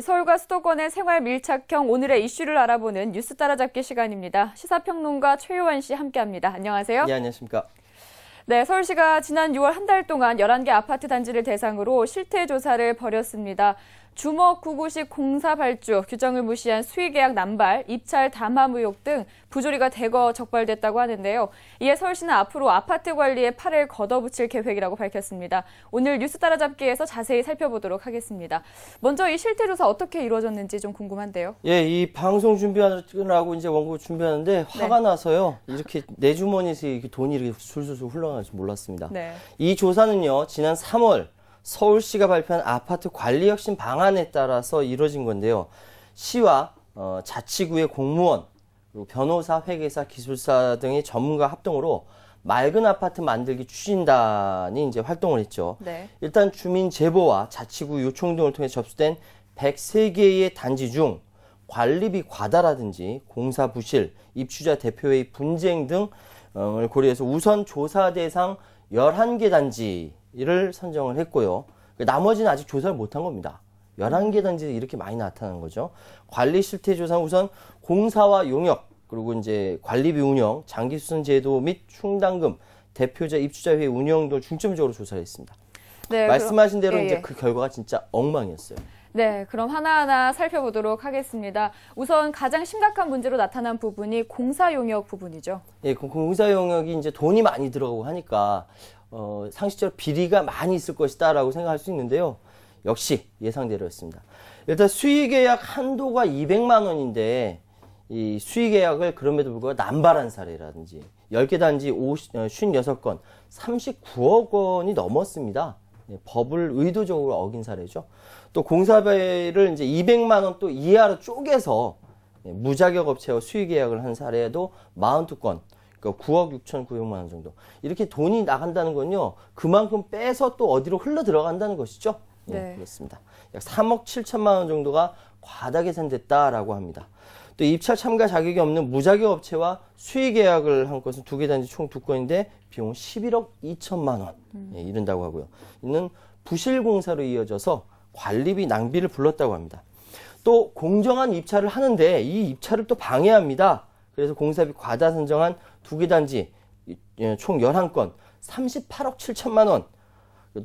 서울과 수도권의 생활 밀착형 오늘의 이슈를 알아보는 뉴스 따라잡기 시간입니다. 시사평론가 최요한 씨 함께합니다. 안녕하세요. 네, 안녕하십니까. 네, 서울시가 지난 6월 한 달 동안 11개 아파트 단지를 대상으로 실태 조사를 벌였습니다. 주먹 구구식 공사 발주, 규정을 무시한 수의계약 남발, 입찰 담합 의혹 등 부조리가 대거 적발됐다고 하는데요. 이에 서울시는 앞으로 아파트 관리에 팔을 걷어붙일 계획이라고 밝혔습니다. 오늘 뉴스 따라잡기에서 자세히 살펴보도록 하겠습니다. 먼저 이 실태조사 어떻게 이루어졌는지 좀 궁금한데요. 예, 이 방송 준비하느라고 이제 원고 준비하는데 네. 화가 네. 나서요. 이렇게 내 주머니에서 이렇게 돈이 이렇게 술술술 흘러가는지 몰랐습니다. 네. 이 조사는요, 지난 3월 서울시가 발표한 아파트 관리 혁신 방안에 따라서 이뤄진 건데요. 시와 어, 자치구의 공무원, 그리고 변호사, 회계사, 기술사 등의 전문가 합동으로 맑은 아파트 만들기 추진단이 이제 활동을 했죠. 네. 일단 주민 제보와 자치구 요청 등을 통해 접수된 103개의 단지 중 관리비 과다라든지 공사 부실, 입주자 대표회의 분쟁 등을 고려해서 우선 조사 대상 11개 단지 이를 선정을 했고요. 나머지는 아직 조사를 못한 겁니다. 11개 단지 이렇게 많이 나타난 거죠. 관리 실태 조사 우선 공사와 용역, 그리고 이제 관리비 운영, 장기 수선 제도 및 충당금, 대표자 입주자회 운영도 중점적으로 조사를 했습니다. 네, 말씀하신 대로 예, 이제 예. 그 결과가 진짜 엉망이었어요. 네, 그럼 하나하나 살펴보도록 하겠습니다. 우선 가장 심각한 문제로 나타난 부분이 공사 용역 부분이죠. 예, 그 공사 용역이 이제 돈이 많이 들어가고 하니까 어, 상식적 비리가 많이 있을 것이다라고 생각할 수 있는데요. 역시 예상대로였습니다. 일단 수의계약 한도가 200만 원인데 이 수의계약을 그럼에도 불구하고 남발한 사례라든지 10개 단지 56건 어, 39억 원이 넘었습니다. 예, 법을 의도적으로 어긴 사례죠. 또 공사비를 이제 200만 원 또 이하로 쪼개서 예, 무자격 업체와 수의 계약을 한 사례에도 42건, 그러니까 9억 6,900만 원 정도. 이렇게 돈이 나간다는 건요. 그만큼 빼서 또 어디로 흘러 들어간다는 것이죠. 예, 네. 예, 그렇습니다. 약 3억 7천만 원 정도가 과다 계산됐다라고 합니다. 또 입찰 참가 자격이 없는 무자격 업체와 수의 계약을 한 것은 두 개 단지 총 두 건인데 비용 11억 2천만 원 음. 이른다고 하고요. 이는 부실 공사로 이어져서 관리비 낭비를 불렀다고 합니다. 또 공정한 입찰을 하는데 이 입찰을 또 방해합니다. 그래서 공사비 과다 선정한 두 개 단지 예, 총 11건 38억 7천만 원.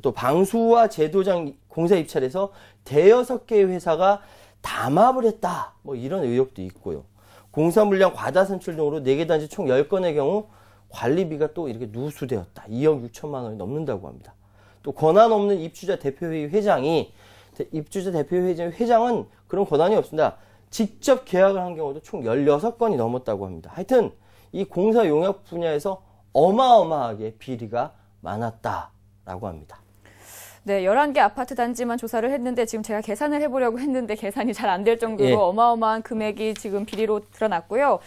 또 방수와 제도장 공사 입찰에서 대여섯 개의 회사가 담합을 했다. 뭐 이런 의혹도 있고요. 공사 물량 과다 선출 등으로 네 개 단지 총 10건의 경우 관리비가 또 이렇게 누수되었다. 2억 6천만 원이 넘는다고 합니다. 또 권한 없는 입주자 대표회의 회장이 입주자 대표회의 회장은 그런 권한이 없습니다. 직접 계약을 한 경우도 총 16건이 넘었다고 합니다. 하여튼 이 공사 용역 분야에서 어마어마하게 비리가 많았다라고 합니다. 네, 11개 아파트 단지만 조사를 했는데 지금 제가 계산을 해보려고 했는데 계산이 잘 안 될 정도로 예. 어마어마한 금액이 지금 비리로 드러났고요.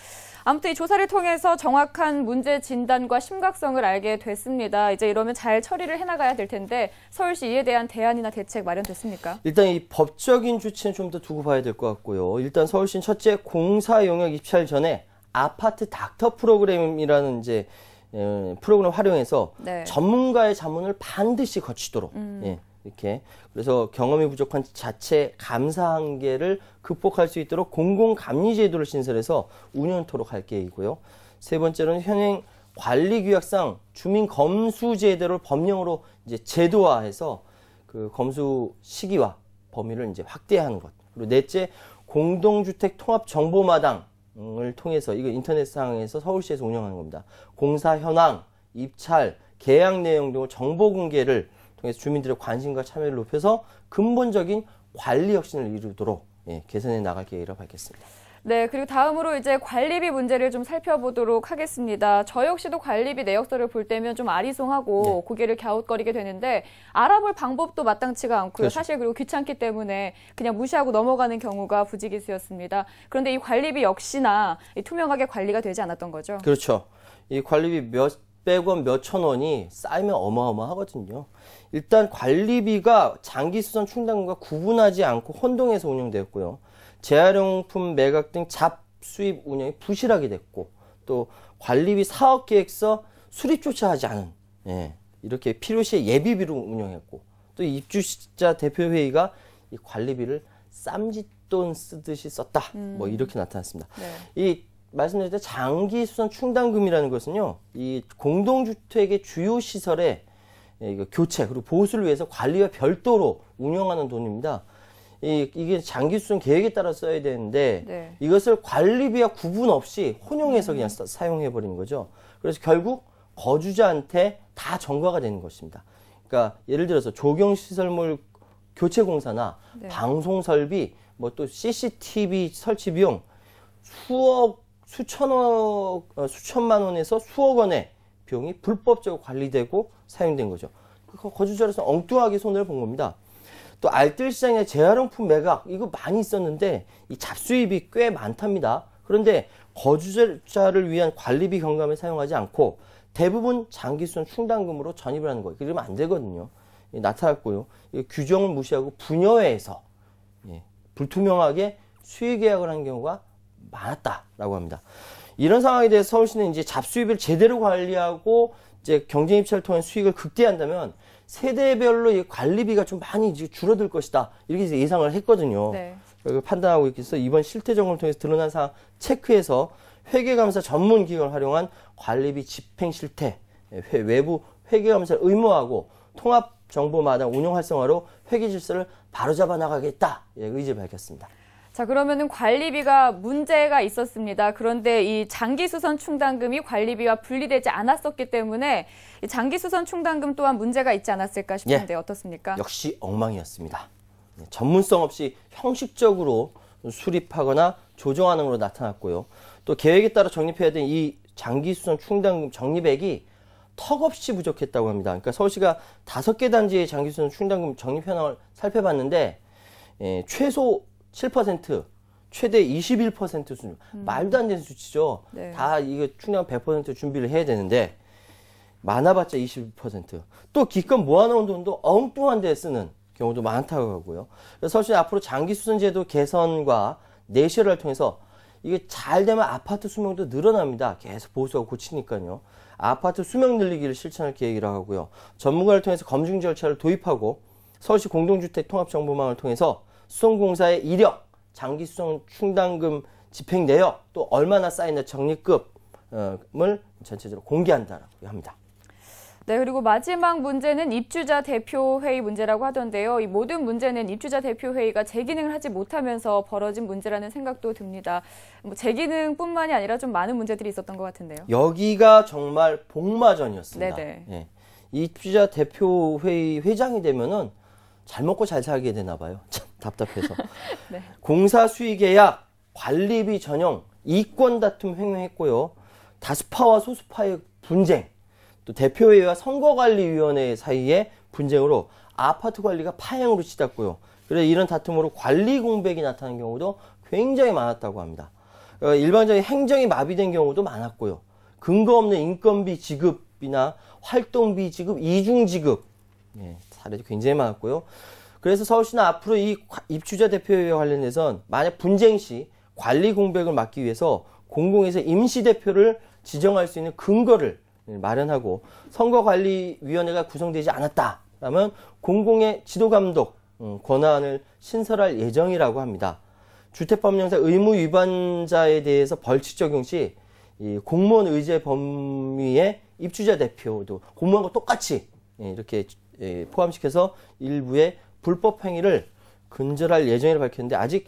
아무튼 이 조사를 통해서 정확한 문제 진단과 심각성을 알게 됐습니다. 이제 이러면 잘 처리를 해나가야 될 텐데 서울시 이에 대한 대안이나 대책 마련됐습니까? 일단 이 법적인 주체는좀 더 두고 봐야 될 것 같고요. 일단 서울시는 첫째 공사 용역 입찰 전에 아파트 닥터 프로그램이라는 이제 예, 프로그램 활용해서 네. 전문가의 자문을 반드시 거치도록 음. 예. 이렇게 그래서 경험이 부족한 자체 감사 한계를 극복할 수 있도록 공공 감리 제도를 신설해서 운영토록할 계획이고요. 세 번째로는 현행 관리 규약상 주민 검수 제도를 법령으로 이제 제도화해서 그 검수 시기와 범위를 이제 확대하는 것. 그리고 넷째 공동주택 통합 정보마당을 통해서 이거 인터넷상에서 서울시에서 운영하는 겁니다. 공사 현황, 입찰, 계약 내용 등 정보 공개를 통해서 주민들의 관심과 참여를 높여서 근본적인 관리 혁신을 이루도록 예, 개선해 나갈 계획이라고 밝혔습니다. 네, 그리고 다음으로 이제 관리비 문제를 좀 살펴보도록 하겠습니다. 저 역시도 관리비 내역서를 볼 때면 좀 아리송하고 네. 고개를 갸웃거리게 되는데 알아볼 방법도 마땅치가 않고요. 그렇죠. 사실 그리고 귀찮기 때문에 그냥 무시하고 넘어가는 경우가 부지기수였습니다. 그런데 이 관리비 역시나 이 투명하게 관리가 되지 않았던 거죠. 그렇죠. 이 관리비 몇 몇백 원, 몇 천 원이 쌓이면 어마어마하거든요. 일단 관리비가 장기 수선 충당금과 구분하지 않고 혼동해서 운영되었고요. 재활용품 매각 등 잡수입 운영이 부실하게 됐고 또 관리비 사업계획서 수립조차 하지 않은 예, 이렇게 필요시에 예비비로 운영했고 또 입주자 대표회의가 이 관리비를 쌈짓돈 쓰듯이 썼다 뭐 음. 뭐 이렇게 나타났습니다. 네. 이 말씀드렸때 장기 수선 충당금이라는 것은요, 이 공동주택의 주요 시설에 예, 교체 그리고 보수를 위해서 관리와 별도로 운영하는 돈입니다. 이, 게 장기 수선 계획에 따라 써야 되는데 네. 이것을 관리비와 구분 없이 혼용해서 그냥 사, 음. 사용해 버리는 거죠. 그래서 결국 거주자한테 다 전가가 되는 것입니다. 그러니까 예를 들어서 조경 시설물 교체 공사나 네. 방송 설비 뭐 또 CCTV 설치 비용 수억 수천억, 어, 수천만 원에서 수억 원의 비용이 불법적으로 관리되고 사용된 거죠. 거주자로서 엉뚱하게 손해를 본 겁니다. 또 알뜰시장의 재활용품 매각 이거 많이 있었는데 이 잡수입이 꽤 많답니다. 그런데 거주자를 위한 관리비 경감에 사용하지 않고 대부분 장기수선 충당금으로 전입을 하는 거예요. 그러면 안 되거든요. 예, 나타났고요. 규정을 무시하고 분여회에서 예, 불투명하게 수의계약을 한 경우가 많았다라고 합니다. 이런 상황에 대해서 서울시는 이제 잡수입을 제대로 관리하고 이제 경쟁 입찰을 통한 수익을 극대화한다면 세대별로 이 관리비가 좀 많이 이제 줄어들 것이다 이렇게 예상을 했거든요. 네. 판단하고 있겠어 이번 실태 점검을 통해서 드러난 사항 체크해서 회계감사 전문 기관을 활용한 관리비 집행 실태 예, 외부 회계감사를 의무화하고 통합 정보마당 운영 활성화로 회계 질서를 바로잡아 나가겠다 예, 의지 를 밝혔습니다. 자, 그러면은 관리비가 문제가 있었습니다. 그런데 이 장기수선 충당금이 관리비와 분리되지 않았었기 때문에 이 장기수선 충당금 또한 문제가 있지 않았을까 싶은데 예, 어떻습니까? 역시 엉망이었습니다. 네, 전문성 없이 형식적으로 수립하거나 조정하는 걸로 나타났고요. 또 계획에 따라 적립해야 된 이 장기수선 충당금 적립액이 턱없이 부족했다고 합니다. 그러니까 서울시가 다섯 개 단지의 장기수선 충당금 적립 현황을 살펴봤는데 예, 최소 7% 최대 21% 수준. 음. 말도 안 되는 수치죠. 네. 다 이게 충량 100% 준비를 해야 되는데 많아봤자 21%또 기껏 모아놓은 돈도 엉뚱한 데 쓰는 경우도 많다고 하고요. 그래서 사실 앞으로 장기 수선 제도 개선과 내셔를 통해서 이게 잘 되면 아파트 수명도 늘어납니다. 계속 보수하고 고치니까요. 아파트 수명 늘리기를 실천할 계획이라고 하고요. 전문가를 통해서 검증 절차를 도입하고 서울시 공동주택 통합 정보망을 통해서 수송공사의 이력, 장기 수송 충당금 집행 내역, 또 얼마나 쌓이는 적립금을 어, 전체적으로 공개한다라고 합니다. 네, 그리고 마지막 문제는 입주자 대표회의 문제라고 하던데요. 이 모든 문제는 입주자 대표회의가 재기능을 하지 못하면서 벌어진 문제라는 생각도 듭니다. 뭐 재기능뿐만이 아니라 좀 많은 문제들이 있었던 것 같은데요. 여기가 정말 복마전이었습니다. 네네. 네. 예. 입주자 대표회의 회장이 되면은 잘 먹고 잘 살게 되나 봐요. 답답해서. 네. 공사 수의 계약, 관리비 전형, 이권 다툼 횡행했고요. 다수파와 소수파의 분쟁, 또 대표회의와 선거관리위원회 사이의 분쟁으로 아파트 관리가 파행으로 치닫고요. 그래서 이런 다툼으로 관리 공백이 나타난 경우도 굉장히 많았다고 합니다. 어, 일반적인 행정이 마비된 경우도 많았고요. 근거 없는 인건비 지급이나 활동비 지급, 이중 지급 예, 사례도 굉장히 많았고요. 그래서 서울시는 앞으로 이 입주자 대표회와 관련해선 만약 분쟁 시 관리 공백을 막기 위해서 공공에서 임시 대표를 지정할 수 있는 근거를 마련하고 선거관리위원회가 구성되지 않았다. 라면 공공의 지도감독 음, 권한을 신설할 예정이라고 합니다. 주택법령상 의무 위반자에 대해서 벌칙 적용 시 공무원 의제 범위에 입주자 대표도 공무원과 똑같이 예, 이렇게 예, 포함시켜서 일부의 불법 행위를 근절할 예정이라고 밝혔는데 아직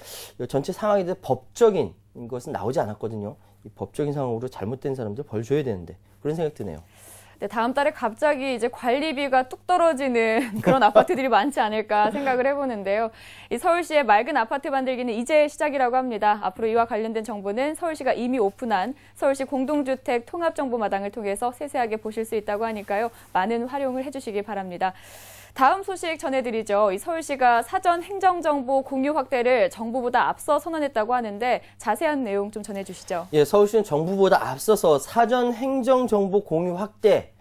전체 상황에 대해 법적인 것은 나오지 않았거든요. 법적인 상황으로 잘못된 사람들 벌 줘야 되는데 그런 생각 드네요. 네, 다음 달에 갑자기 이제 관리비가 뚝 떨어지는 그런 아파트들이 많지 않을까 생각을 해보는데요. 이 서울시의 맑은 아파트 만들기는 이제 시작이라고 합니다. 앞으로 이와 관련된 정보는 서울시가 이미 오픈한 서울시 공동주택 통합정보마당을 통해서 세세하게 보실 수 있다고 하니까요. 많은 활용을 해주시기 바랍니다. 다음 소식 전해드리죠. 서울시가 사전 행정정보 공유 확대를 정부보다 앞서 선언했다고 하는데 자세한 내용 좀 전해주시죠. 예, 서울시는 정부보다 앞서서 사전 행정정보 공유 확대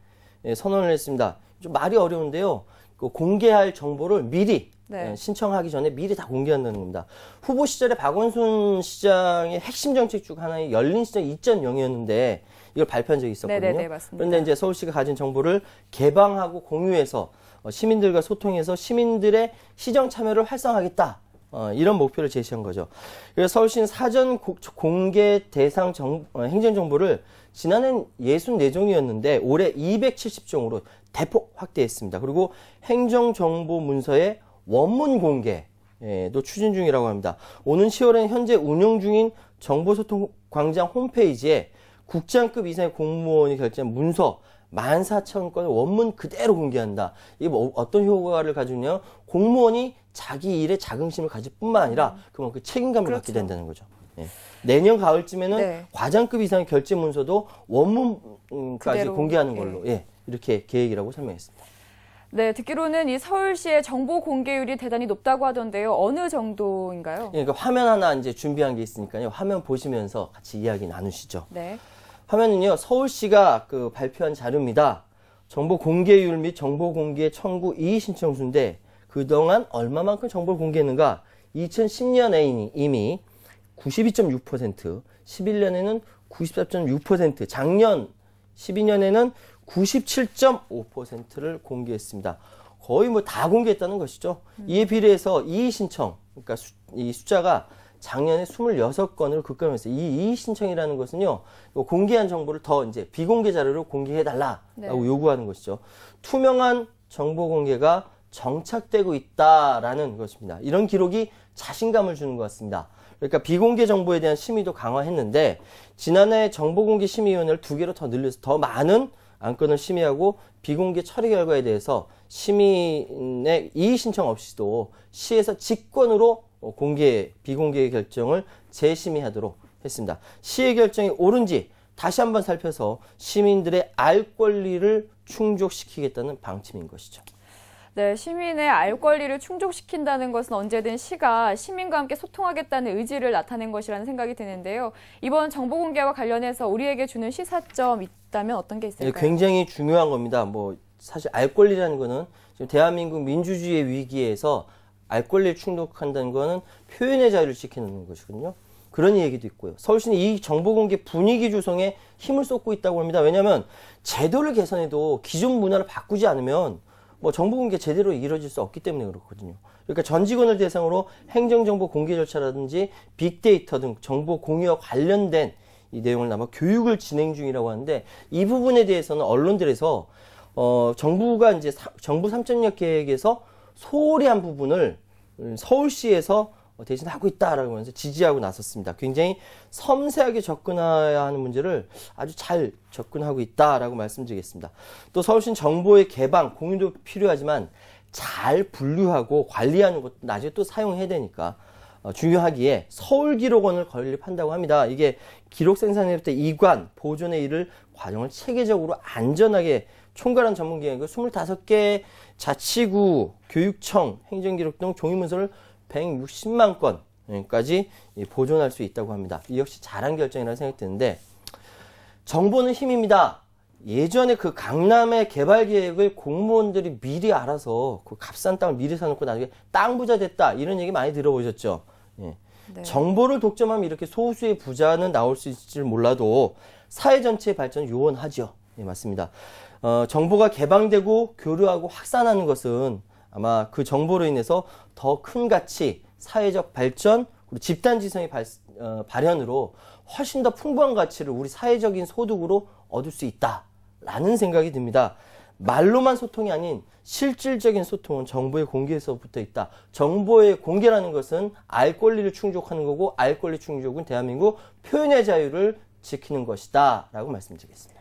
예, 선언을 했습니다. 좀 말이 어려운데요. 그 공개할 정보를 미리 네. 예, 신청하기 전에 미리 다 공개한다는 겁니다. 후보 시절에 박원순 시장의 핵심 정책 중 하나인 열린 시장 2.0이었는데 이걸 발표한 적이 있었거든요. 네네, 네, 네, 네 그런데 이제 서울시가 가진 정보를 개방하고 공유해서 어, 시민들과 소통해서 시민들의 시정 참여를 활성화하겠다. 어, 이런 목표를 제시한 거죠. 그래서 서울시는 사전 고, 공개 대상 정, 어, 행정 정보를 지난해는 64종이었는데 올해 270종으로 대폭 확대했습니다. 그리고 행정 정보 문서의 원문 공개 예, 도 추진 중이라고 합니다. 오는 10월에는 현재 운영 중인 정보소통광장 홈페이지에 국장급 이상의 공무원이 결제한 문서 14,000건을 원문 그대로 공개한다. 이게 뭐 어떤 효과를 가지냐? 공무원이 자기 일에 자긍심을 가질 뿐만 아니라 음. 그만큼 그 책임감을 그렇죠. 갖게 된다는 거죠. 예. 내년 가을쯤에는 네. 과장급 이상의 결제 문서도 원문까지 음, 그대로, 공개하는 예. 걸로 예. 예. 이렇게 계획이라고 설명했습니다. 네, 듣기로는 이 서울시의 정보 공개율이 대단히 높다고 하던데요. 어느 정도인가요? 예, 그러니까 화면 하나 이제 준비한 게 있으니까요. 화면 보시면서 같이 이야기 나누시죠. 네. 하면은요, 서울시가 그 발표한 자료입니다. 정보 공개율 및 정보 공개 청구 이의 신청 수인데 그동안 얼마만큼 정보를 공개했는가? 2010년에 이미 92.6%, 11년에는 94.6%, 작년 12년에는 97.5%를 공개했습니다. 거의 뭐 다 공개했다는 것이죠. 이에 비례해서 이의 신청, 그러니까 수, 이 숫자가 작년에 26건으로 급감했어요. 이 이의 신청이라는 것은요. 공개한 정보를 더 이제 비공개 자료로 공개해 달라라고 네. 요구하는 것이죠. 투명한 정보 공개가 정착되고 있다라는 것입니다. 이런 기록이 자신감을 주는 것 같습니다. 그러니까 비공개 정보에 대한 심의도 강화했는데 지난해 정보공개 심의위원회를 두 개로 더 늘려서 더 많은 안건을 심의하고 비공개 처리 결과에 대해서 시민의 이의 신청 없이도 시에서 직권으로 어, 공개, 비공개의 결정을 재심의하도록 했습니다. 시의 결정이 옳은지 다시 한번 살펴서 시민들의 알 권리를 충족시키겠다는 방침인 것이죠. 네, 시민의 알 권리를 충족시킨다는 것은 언제든 시가 시민과 함께 소통하겠다는 의지를 나타낸 것이라는 생각이 드는데요. 이번 정보 공개와 관련해서 우리에게 주는 시사점 있다면 어떤 게 있을까요? 네, 굉장히 중요한 겁니다. 뭐 사실 알 권리라는 거는 지금 대한민국 민주주의 위기에서 알 권리를 충족한다는 거는 표현의 자유를 지키는 것이군요 그런 얘기도 있고요. 서울시는 이 정보공개 분위기 조성에 힘을 쏟고 있다고 합니다. 왜냐하면 제도를 개선해도 기존 문화를 바꾸지 않으면 뭐 정보공개 제대로 이루어질 수 없기 때문에 그렇거든요. 그러니까 전 직원을 대상으로 행정정보 공개 절차라든지 빅데이터 등 정보 공유와 관련된 이 내용을 남아 교육을 진행 중이라고 하는데 이 부분에 대해서는 언론들에서 어 정부가 이제 사, 정부 3.0 계획에서 소홀히 한 부분을 서울시에서 대신 하고 있다라고 하면서 지지하고 나섰습니다. 굉장히 섬세하게 접근해야 하는 문제를 아주 잘 접근하고 있다라고 말씀드리겠습니다. 또 서울시는 정보의 개방, 공유도 필요하지만 잘 분류하고 관리하는 것도 나중에 또 사용해야 되니까 어, 중요하기에 서울기록원을 건립한다고 합니다. 이게 기록 생산일부터 이관, 보존의 일을 과정을 체계적으로 안전하게 총괄한 전문기획을 25개 자치구, 교육청, 행정기록 등 종이문서를 160만 건까지 보존할 수 있다고 합니다. 이 역시 잘한 결정이라는 생각이 드는데 정보는 힘입니다. 예전에 그 강남의 개발 계획을 공무원들이 미리 알아서 그 값싼 땅을 미리 사놓고 나중에 땅 부자 됐다 이런 얘기 많이 들어보셨죠. 예. 네. 정보를 독점하면 이렇게 소수의 부자는 나올 수 있을지 몰라도 사회 전체의 발전을 요원하죠. 예, 맞습니다. 어, 정보가 개방되고 교류하고 확산하는 것은 아마 그 정보로 인해서 더 큰 가치, 사회적 발전, 그리고 집단 지성의 발, 어, 발현으로 훨씬 더 풍부한 가치를 우리 사회적인 소득으로 얻을 수 있다라는 생각이 듭니다. 말로만 소통이 아닌 실질적인 소통은 정보의 공개에서부터 있다. 정보의 공개라는 것은 알 권리를 충족하는 거고 알 권리 충족은 대한민국 표현의 자유를 지키는 것이다. 라고 말씀드리겠습니다.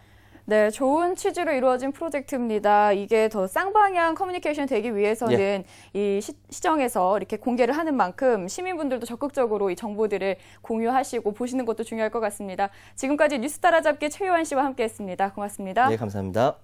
네, 좋은 취지로 이루어진 프로젝트입니다. 이게 더 쌍방향 커뮤니케이션 되기 위해서는 예. 이 시, 정에서 이렇게 공개를 하는 만큼 시민분들도 적극적으로 이 정보들을 공유하시고 보시는 것도 중요할 것 같습니다. 지금까지 뉴스 따라잡기 최요한 씨와 함께했습니다. 고맙습니다. 네, 감사합니다.